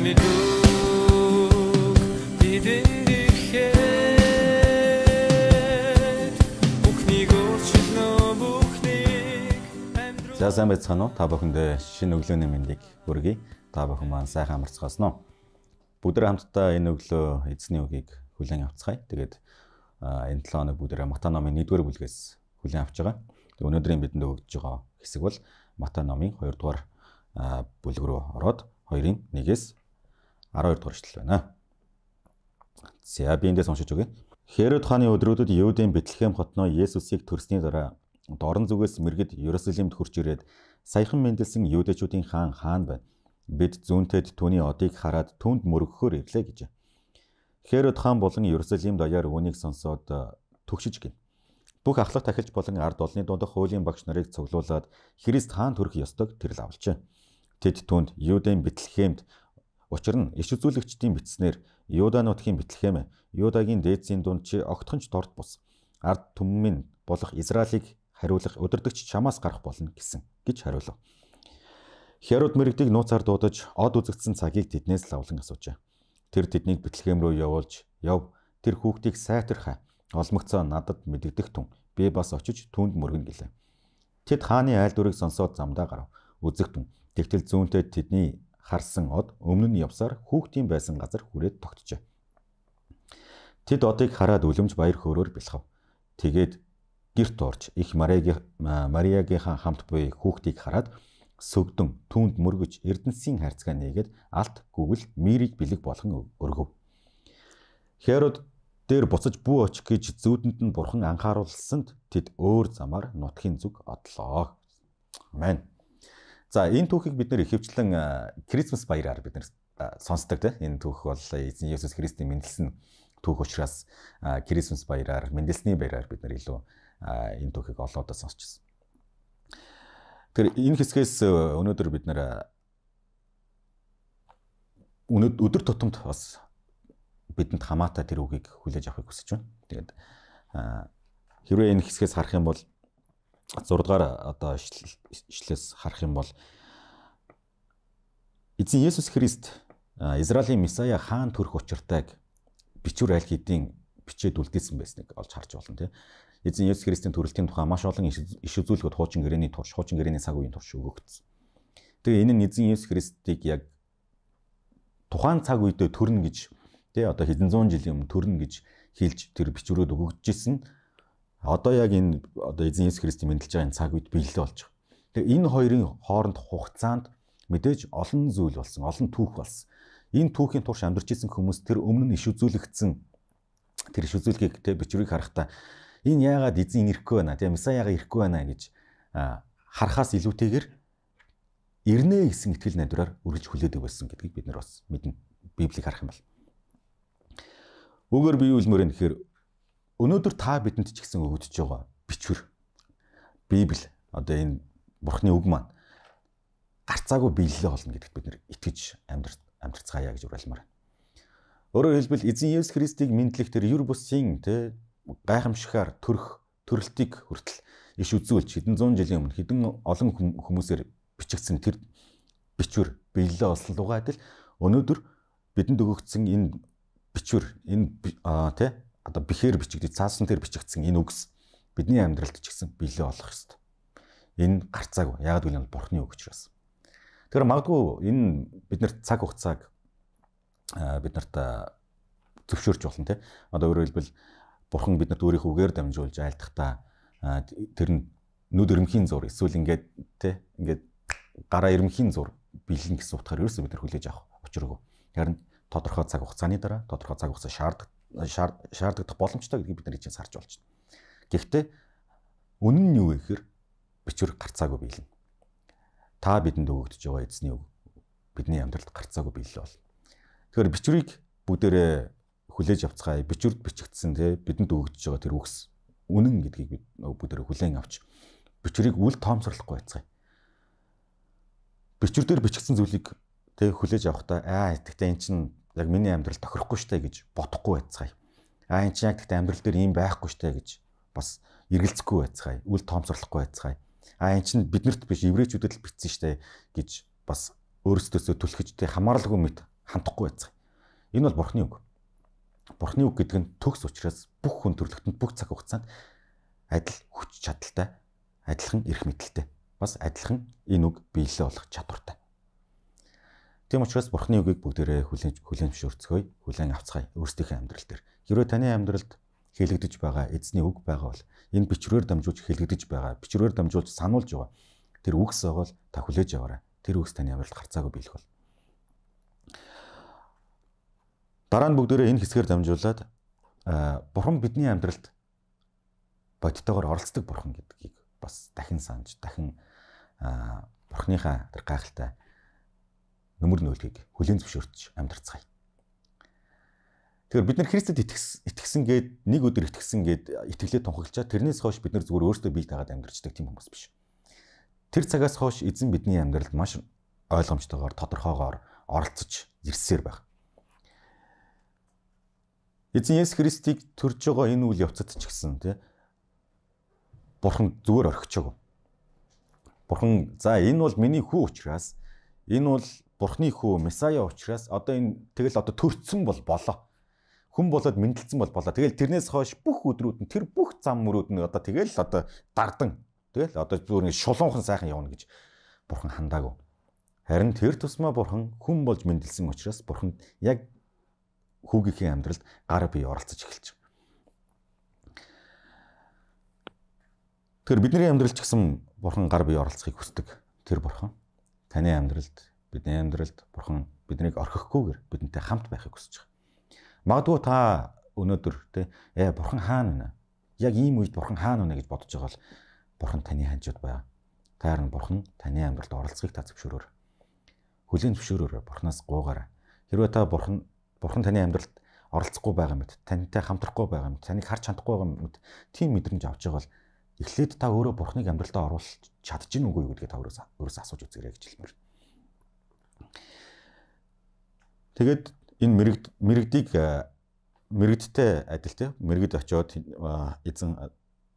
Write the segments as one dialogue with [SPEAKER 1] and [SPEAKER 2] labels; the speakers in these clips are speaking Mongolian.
[SPEAKER 1] За сайн байцгаана уу? Та бүхэндээ шинэ өглөөний мэндийг хүргэе. Та бүхэн маань сайхан амарцгаасан уу? Бүгдээр хамтдаа энэ өглөө эзний үгийг хүлээн авцгаая. Тэгээд энэ 7 хоног бүгдээр Мата номын 1-р бүлгээс хүлээн авч байгаа. Тэгээд өнөөдрийн бидэнд өгж байгаа хэсэг бол Мата номын 2-р бүлэг рүү ороод 2-ын 1-ээс 12 дугаар эшлэл байна. За би эндээс уншиж өгье. Херод хааны өдрүүдэд Юудын Бэтлехэм хотноо Есүсийг төрсний дараа дорн зүгээс мэрэгд Ерөслимд хурж ирээд саяхан мэндэлсэн юудэчүүдийн хаан хаан байна. Бид зүүнтэд түүний одыг хараад түнд мөрөгхөөр ирлээ гэж. Херод хаан болон Ерөслим даяар үүнийг сонсоод э, төгшиж гин. Бүх ахлах тахилч болон ард олны дундах хуулийн багш нарыг цуглуулад Христ хаан төрөх ёстойг тэрл авалжээ. Тэд түнд Юудын Бэтлехэмд Учир нь иш үзүүлэгчдийн бичснээр Юдануудхийн Бэтлехэм, Юдагийн дээдсийн дунд чи огтхонч дорд бус ард түмэн болох Израилийг хариулах өдөрдөгч чамаас гарах болно гэсэн гэж хариулав. Херод мэрэгдэг нууцаар дуудаж од үзэгдсэн цагийг тэднээс лавлан асуужээ. Тэр тэднийг Бэтлехэм рүү явуулж, "Яв, тэр хүүхдийг сайтарха. Олмөгцөө надад мэдэгдэх түн. Би бас очиж түнд мөргөн" гэлээ. Тэд хааны айл дүрийг сонсоод замдаа гарав. Үзэгтэн. Тэгтэл зүүнтэй тэдний харсан од өмнө нь явсаар хүүхдийн байсан газар хүрээд тогтжээ. Тэд одыг хараад үлэмж баяр хөөрөөр бэлхав. Тэгээд гэрт орж их Мариагийн Мариагийнхаа хамт буй хүүхдийг хараад сөгдөн түүнд мөргөж Эрдэнсийн харьцаа нээгээд алт гүгэл мэрийг бэлэг болгон өргөв. Херод дээр буцаж бүү очих гэж зүүдэнд нь бурхан анхааруулсанд тэд өөр замаар нутгийн зүг одлоо. Амен. За энэ түүхийг бид нэр ихэвчлэн Крисмас баяраар бид нэр сонсдог тийм энэ түүх бол эзэн Есүс Христийн мэндэлсэн түүх учраас Крисмас баяраар мэндэлсний баяраар бид нэр илүү энэ түүхийг олоод сонсчихсон. Тэгэхээр энэ хэсгээс өнөөдөр бид нэр өдөр тутамд бас бидэнд хамаатай тэр үгийг хүлээж авахыг хүсэж байна. Тэгээд хэрвээ энэ хэсгээс харах юм бол зурдгаар одоо ишлээс харах юм бол Эзэн Есүс Христ Израилийн Месая хаан төрөх учиртайг бичвэр аль хэдийн бичээд үлдээсэн байсныг олж харж байна тийм. Эзэн Есүс Христийн төрөлтийн тухай маш олон иш үзүүлэлтүүд хуучин гэрээний турш, хуучин гэрээний цаг үеийн турш өгөгдсөн. Тэгээ энэ нь Эзэн Есүс Христийг яг тухайн цаг үедээ төрнө гэж тий одоо хэдэн зуун жилийн өмнө төрнө гэж хэлж тэр бичвэрүүд өгөгдөж исэн одоо яг энэ одоо эзэн Иесус Христийн мэндэлж байгаа энэ цаг үед биелэл болж байгаа. Тэгээ энэ хоёрын хооронд хугацаанд мэдээж олон зүйл болсон, олон түүх болсон. Энэ түүхийн турш амьдарч исэн хүмүүс тэр өмнө нь иш үзүүлэгдсэн тэр иш үзүүлгийг тэ бичвэрийг харахтаа энэ яагаад эзэн ирэхгүй байна, тэ меса яагаад ирэхгүй байна гэж харахаас илүүтэйгээр ирнэ гэсэн итгэл найдвараар үргэлж хүлээдэг байсан гэдгийг бид нар бас мэднэ. Библийг харах юм бол. Өгөр бие үлмөрийн тэгэхээр Өнөөдөр та бидэнд ч гэсэн өгөгдөж байгаа бичвэр Библи одоо энэ Бурхны үг маань гарцаагүй биелэлээ олно гэдэгт бид нэр итгэж амьдр амьдрцгаая гэж уриалмаар байна. Өөрөөр хэлбэл эзэн Есүс Христийг мэдлэх тэр юр бусын тэ гайхамшигар төрөх төрөлтийг хүртэл иш үзүүлж хэдэн зуун жилийн өмнө хэдэн олон хүмүүсээр бичигдсэн тэр бичвэр биелэлээ олсон лугаа адил өнөөдөр бидэнд өгөгдсөн энэ бичвэр энэ тэ одоо бэхээр бичигдэж цаасан дээр бичигдсэн энэ үгс бидний амьдралд ч гэсэн биелээ болох ёстой. Энэ гарцаагүй. Яг үл нь бурхны үг учраас. Тэгэхээр магадгүй энэ биднэрт цаг хугацааг бид нарт зөвшөөрч болно те. Одоо өөрөөр хэлбэл бурхан биднэрт өөрийнхөө үгээр дамжуулж айлтгахдаа тэр нь нүд өрөмхийн зур эсвэл ингээд те ингээд гараа өрөмхийн зур бэлэн гэсэн утгаар ерөөсөө бид нар хүлээж авах учиргүй. Харин тодорхой цаг хугацааны дараа тодорхой цаг хугацаа шаарддаг шаардагдах боломжтой гэдгийг бид нар ичээс харж болж байна. Гэхдээ үнэн нь юу вэ гэхээр бичвэр гарцаагүй биелнэ. Та бидэнд өгөгдөж байгаа эзний үг бидний амьдралд гарцаагүй биелэл бол. Тэгэхээр бичвэрийг бүгдээрээ хүлээж авцгаая. Бичвэрд бичигдсэн те бидэнд өгөгдөж байгаа тэр үгс үнэн гэдгийг бид бүгдээрээ хүлээн авч бичвэрийг үл тоомсорлохгүй байцгаая. Бичвэр дээр бичигдсэн зүйлийг тэг хүлээж авахдаа аа итгэдэг эн чинь яг миний амьдрал тохирохгүй штэ гэж бодохгүй байцгаая. Аа энэ чинь яг тэгтээ амьдрал дээр ийм байхгүй штэ гэж бас эргэлзэхгүй байцгаая. Үл тоомсорлохгүй байцгаая. Аа энэ чинь биднэрт биш еврейчүүдэд л битсэн штэ гэж бас өөрсдөөсөө түлхэж тэг хамааралгүй мэд хандахгүй байцгаая. Энэ бол бурхны үг. Бурхны үг гэдэг нь төгс учраас бүх хүн төрлөختөнд бүх цаг хугацаанд адил хүч чадалтай, адилхан эрх мэдэлтэй. Бас адилхан энэ үг биелэл болох чадвартай. Тийм учраас бурхны үгийг бүгдээрээ хүлээн хүлээн зөвшөөрцгөөе, хүлээн авцгаая өөрсдийнхөө амьдрал дээр. Хэрвээ таны амьдралд хэлэгдэж байгаа эзний үг байгаа бол энэ бичвэрээр дамжуулж хэлэгдэж байгаа, бичвэрээр дамжуулж сануулж байгаа. Тэр үгс байгаа бол та хүлээж аваарай. Тэр үгс таны амьдралд харцаагүй биелэх бол. Дараа нь бүгдээрээ энэ хэсгээр дамжуулаад бурхан бидний амьдралд бодтойгоор оролцдог бурхан гэдгийг бас дахин санаж, дахин бурхныхаа тэр гайхалтай нүмер нөөлгийг хүлийн зөвшөөрч амьдарцгаая. Тэгэхээр бид нар Христэд итгэсэн гээд нэг өдөр итгэсэн гээд итгэлээ тунхаглачаа тэрнээс хойш бид нар зүгээр өөрсдөө бие даагаад амьдарчдаг тийм хүмүүс биш. Тэр цагаас хойш эзэн бидний амьдралд маш ойлгомжтойгоор тодорхойгоор оролцож ирсээр байна. Эзэн Есүс Христийг төрж байгаа энэ үйл явцад ч гэсэн тий Бурхан зүгээр орхичаагүй. Бурхан за энэ бол миний хүү учраас энэ бол Бурхны хүү Месая учраас одоо энэ тэгэл одоо төрцсөн бол болоо. Хүн болоод мэдлэлцсэн бол болоо. Тэгэл тэрнээс хойш бүх өдрүүд нь тэр бүх зам мөрүүд нь одоо тэгэл одоо дардан тэгэл одоо зүгээр ингэ шулуунхан сайхан явна гэж Бурхан хандаагүй. Харин тэр тусмаа Бурхан хүн болж мэдлэлсэн учраас Бурханд яг хүүгийнхээ амьдралд гар бие оролцож эхэлж Тэр бидний амьдралч гэсэн бурхан гар бие оролцохыг хүсдэг. Тэр бурхан таны амьдралд бидний амьдралд бурхан биднийг орхихгүйгээр бидэнтэй хамт байхыг хүсэж байгаа. Магадгүй та өнөөдөр те ээ бурхан хаана вэ? Яг ийм үед бурхан хаана вэ гэж бодож байгаа бол бурхан таны хажууд байгаа. Та харин бурхан таны амьдралд оролцохыг та зөвшөөрөөр. Хүлийн зөвшөөрөөр бурханаас гуугаарай. Хэрвээ та бурхан бурхан таны амьдралд оролцохгүй байгаа мэт, тантай хамтрахгүй байгаа мэт, таныг харж чадахгүй байгаа мэт тийм мэдрэмж авч байгаа бол эхлээд та өөрөө бурхныг амьдралдаа оруулах чадж гин үгүй гэдгээ та өөрөөс асууж үзээрэй гэж хэлмээр байна. Тэгээд энэ мэрэгд мэрэгдийг э, мэрэгдтэй адил те мэрэгд очоод э, эзэн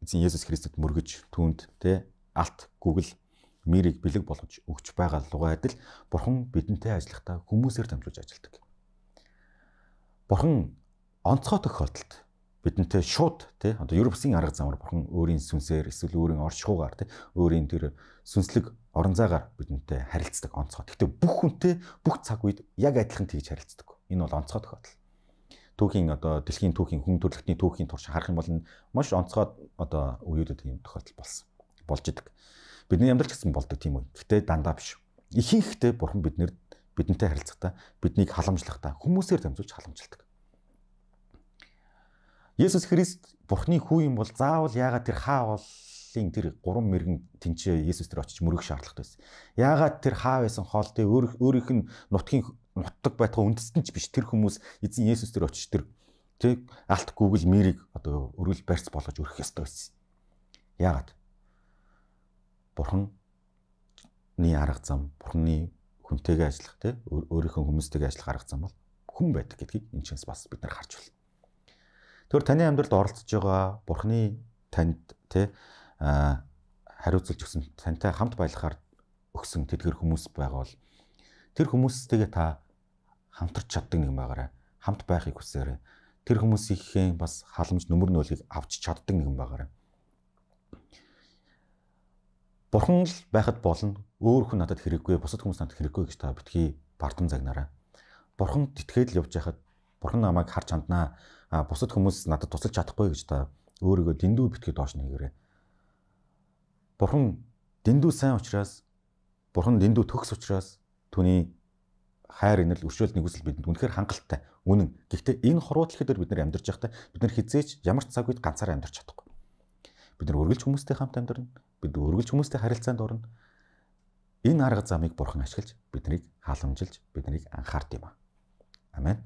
[SPEAKER 1] эзэн Есүс Христэд мөргөж түүнд те алт гүгэл мэрийг бэлэг болгож өгч байгаа лугаа адил бурхан бидэнтэй ажиллахдаа хүмүүсээр дамжуулж ажилладаг. Бурхан онцгой тохиолдолд бидэнтэй шууд тий одоо Европсын арга замаар бурхан өөрийн сүнсээр эсвэл өөрийн оршихуугаар тий өөрийн тэр сүнслэг орон зайгаар бидэнтэй харилцдаг онцгой. Гэхдээ бүх хүнтэй бүх цаг үед яг адилхан тэгж харилцдаг. Энэ бол онцгой тохиолдол. Түүхийн одоо дэлхийн түүхийн хүн төрөлхтний түүхийн турш харах юм бол маш онцгой одоо үеүүдэд ийм тохиолдол болсон. болж идэг. Бидний амьдралч гэсэн болдог тийм үе. Гэхдээ дандаа биш. Ихэнхдээ бурхан биднэр бидэнтэй харилцахдаа биднийг халамжлахдаа хүмүүсээр дамжуулж халамжилдаг. Есүс Христ Бурхны хүү юм бол заавал яагаад тэр хаа болын тэр гурван мэрэгэн тэнцээ Есүс тэр очиж мөрөх шаардлагатай байсан. Яагаад тэр хаа байсан хоол тэ өөрийнх нь нутгийн нутдаг байтгаа үндэстэн ч биш тэр хүмүүс эзэн Есүс тэр очиж тэр тэг алт гүгэл мэрийг одоо өргөл барьц болгож өрөх ёстой байсан. Яагаад? Бурхан бурхны арга зам, бурхны хүнтэйгээ ажиллах те өөрийнхөө хүмүүстэйгээ ажиллах арга зам бол хүн байдаг гэдгийг энэ ч бас бид нар харж байна. Тэгэхээр таны амьдралд оролцож байгаа Бурхны танд тий хариуцлж өгсөн тантай хамт байлахаар өгсөн тэдгэр хүмүүс байгаа бол тэр хүмүүстэйгээ та хамтарч чаддаг нэг юм байгаарай. Хамт байхыг хүсээрэй. Тэр хүмүүсийнхээ бас халамж нүмер нөлгийг авч чаддаг нэг юм байгаарай. Бурхан л байхад болно. Өөр хүн надад хэрэггүй, бусад хүмүүс надад хэрэггүй гэж та битгий бардам загнаарай. Бурханд итгээд л явж байхад Бурхан намайг харж ханднаа бусад хүмүүс надад туслаж чадахгүй гэж та өөрийгөө дэндүү битгий доош нь хийгээрэй. Бурхан дэндүү сайн учраас Бурхан дэндүү төгс учраас түүний хайр инэл өршөөл нэгүсэл бидэнд үнэхээр хангалттай үнэн. Гэхдээ энэ хорвоотлох дээр бид нар амьдарч байхдаа бид нар хизээч ямар ч цаг үед ганцаараа амьдарч чадахгүй. Бид нар өргөлж хүмүүстэй хамт амьдарна. Бид өргөлж хүмүүстэй харилцаанд орно. Энэ арга замыг бурхан ашиглаж биднийг халамжилж биднийг анхаард юм аа. Амен.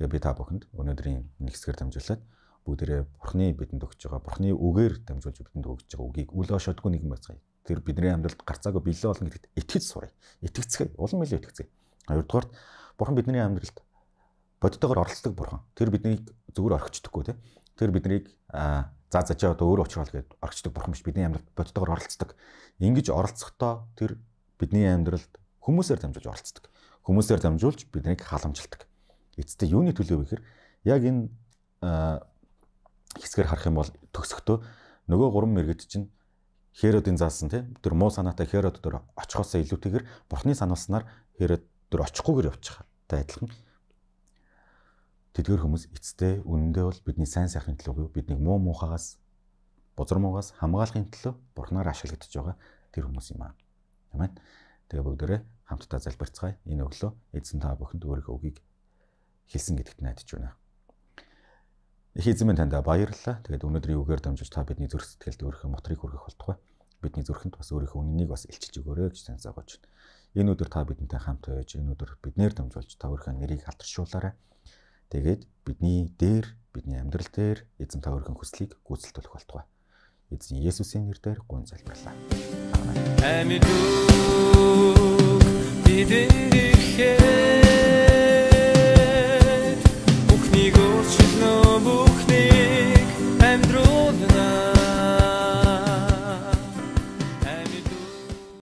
[SPEAKER 1] Тэгээ би та бүхэнд өнөөдрийн нэгсгэр дамжуулаад бүгдээрээ Бурхны бидэнд өгч байгаа Бурхны үгээр дамжуулж бидэнд өгч байгаа үгийг үл ошодгүй нэгэн байцгаая. Тэр бидний амьдралд гарцаагүй билээ болно гэдэгт итгэж сурая. Итгэцгээе. Улам илүү итгэцгээе. Хоёрдугаарт Бурхан бидний амьдралд бодтойгоор оролцдог Бурхан. Тэр биднийг зүгээр орхичдаггүй те. Тэр биднийг за зажаа одоо өөрөө очрол гэдээ орхичдаг Бурхан биш. Бидний амьдралд бодтойгоор оролцдог. Ингиж оролцохдоо тэр бидний амьдралд хүмүүсээр дамжуулж оролцдог. Хүмүүсээр дамжуулж биднийг халамжилдаг. Эцэстээ юуны төлөө вэ гэхээр яг энэ хэсгээр харах юм бол төгсөхдөө нөгөө гурван мэрэгч чинь Херодын заасан тийм тэр муу санаатай Херод дөр очихосоо илүүтэйгээр бурхны сануулснаар Херод дөр очихгүйгээр явчихтай адилхан. Тэдгээр хүмүүс эцэстээ үнэндээ бол бидний сайн сайхны төлөө буюу бидний муу муухагаас бузар муугаас хамгаалахын төлөө бурхнаар ашиглагдж байгаа тэр хүмүүс юм аа. Аминь. Тэгээ бүгдээрээ хамтдаа залбирцгаая. Энэ өглөө эзэн та бүхэнд өөрийнхөө үгийг хэлсэн гэдэгт найдаж байна. Их эзэмэн танд баярлалаа. Тэгээд өнөөдрийн үгээр дамжиж та бидний зүрх сэтгэлд өөрийнхөө мотрыг хүргэх болтугай. Бидний зүрхэнд бас өөрийнхөө үннийг бас илчилж өгөөрэй гэж тань загуулж байна. Энэ өдөр та бидэнтэй хамт байж, энэ өдөр биднээр дамжуулж та өөрийнхөө нэрийг алдаршуулаарай. Тэгээд бидний дээр, бидний амьдрал дээр эзэн та өөрийнхөө хүслийг гүйцэлдүүлэх болтугай. Эзэн Есүсийн нэрээр гун залбирлаа. Амен. Амин. Бидний хээ